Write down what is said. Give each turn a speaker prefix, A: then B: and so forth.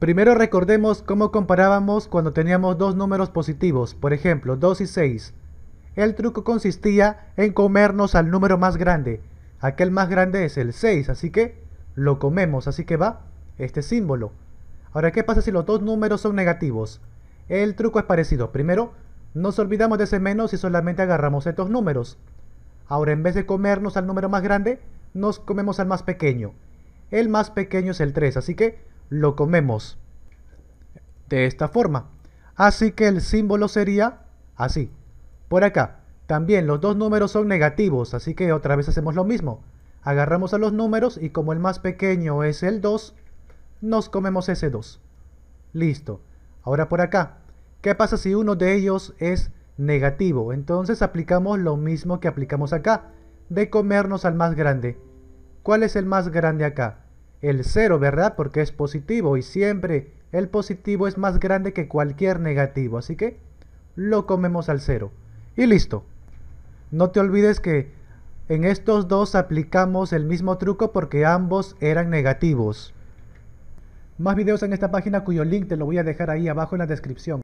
A: Primero recordemos cómo comparábamos cuando teníamos dos números positivos, por ejemplo 2 y 6. El truco consistía en comernos al número más grande. Aquel más grande es el 6, así que lo comemos, así que va este símbolo. Ahora, ¿qué pasa si los dos números son negativos? El truco es parecido. Primero, nos olvidamos de ese menos y solamente agarramos estos números. Ahora, en vez de comernos al número más grande, nos comemos al más pequeño. El más pequeño es el 3, así que lo comemos de esta forma. Así que el símbolo sería así. Por acá, también los dos números son negativos, así que otra vez hacemos lo mismo. Agarramos a los números y como el más pequeño es el 2, nos comemos ese 2. Listo. Ahora por acá, ¿qué pasa si uno de ellos es negativo? Entonces aplicamos lo mismo que aplicamos acá, de comernos al más grande. ¿Cuál es el más grande acá? El 0, ¿verdad? Porque es positivo y siempre el positivo es más grande que cualquier negativo, así que lo comemos al cero. Y listo. No te olvides que en estos dos aplicamos el mismo truco porque ambos eran negativos. Más videos en esta página cuyo link te lo voy a dejar ahí abajo en la descripción.